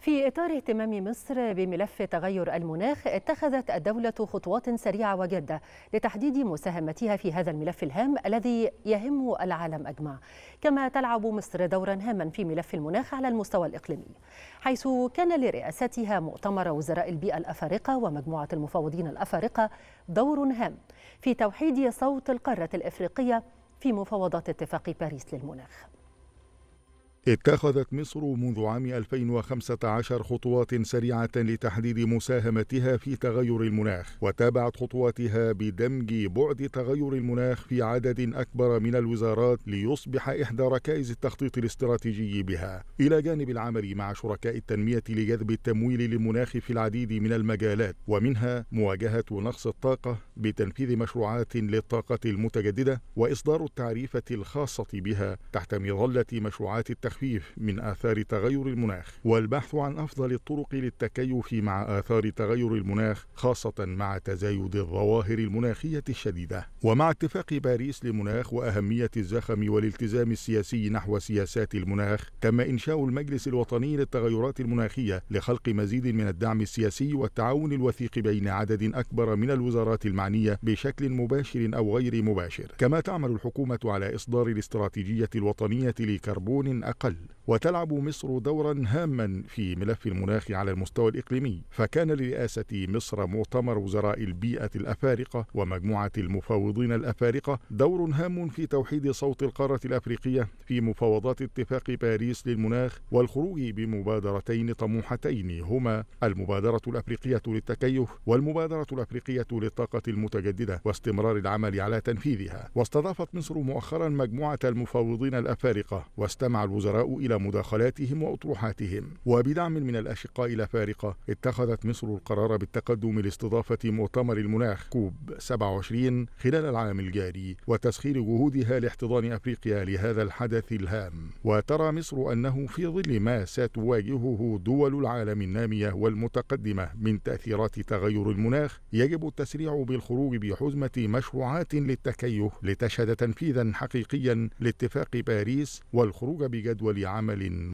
في إطار اهتمام مصر بملف تغير المناخ اتخذت الدولة خطوات سريعة وجادة لتحديد مساهمتها في هذا الملف الهام الذي يهم العالم أجمع كما تلعب مصر دورا هاما في ملف المناخ على المستوى الإقليمي حيث كان لرئاستها مؤتمر وزراء البيئة الأفارقة ومجموعة المفاوضين الأفارقة دور هام في توحيد صوت القارة الإفريقية في مفاوضات اتفاق باريس للمناخ اتخذت مصر منذ عام 2015 خطوات سريعة لتحديد مساهمتها في تغير المناخ وتابعت خطواتها بدمج بعد تغير المناخ في عدد أكبر من الوزارات ليصبح إحدى ركائز التخطيط الاستراتيجي بها إلى جانب العمل مع شركاء التنمية لجذب التمويل للمناخ في العديد من المجالات ومنها مواجهة نقص الطاقة بتنفيذ مشروعات للطاقة المتجددة وإصدار التعريفة الخاصة بها تحت مظلة مشروعات التخطيط التخفيف من آثار تغير المناخ والبحث عن أفضل الطرق للتكيف مع آثار تغير المناخ خاصة مع تزايد الظواهر المناخية الشديدة ومع اتفاق باريس لمناخ وأهمية الزخم والالتزام السياسي نحو سياسات المناخ تم إنشاء المجلس الوطني للتغيرات المناخية لخلق مزيد من الدعم السياسي والتعاون الوثيق بين عدد أكبر من الوزارات المعنية بشكل مباشر أو غير مباشر كما تعمل الحكومة على إصدار الاستراتيجية الوطنية لكربون أكبر أقل وتلعب مصر دورا هاما في ملف المناخ على المستوى الإقليمي فكان لرئاسة مصر مؤتمر وزراء البيئة الأفارقة ومجموعة المفاوضين الأفارقة دور هام في توحيد صوت القارة الأفريقية في مفاوضات اتفاق باريس للمناخ والخروج بمبادرتين طموحتين هما المبادرة الأفريقية للتكيف والمبادرة الأفريقية للطاقة المتجددة واستمرار العمل على تنفيذها واستضافت مصر مؤخرا مجموعة المفاوضين الأفارقة واستمع الوزراء إلى مداخلاتهم وأطروحاتهم وبدعم من الأشقاء الافارقه اتخذت مصر القرار بالتقدم لاستضافة مؤتمر المناخ كوب 27 خلال العام الجاري وتسخير جهودها لاحتضان أفريقيا لهذا الحدث الهام وترى مصر أنه في ظل ما ستواجهه دول العالم النامية والمتقدمة من تأثيرات تغير المناخ يجب التسريع بالخروج بحزمة مشروعات للتكيف لتشهد تنفيذا حقيقيا لاتفاق باريس والخروج بجدول عمل Hamelin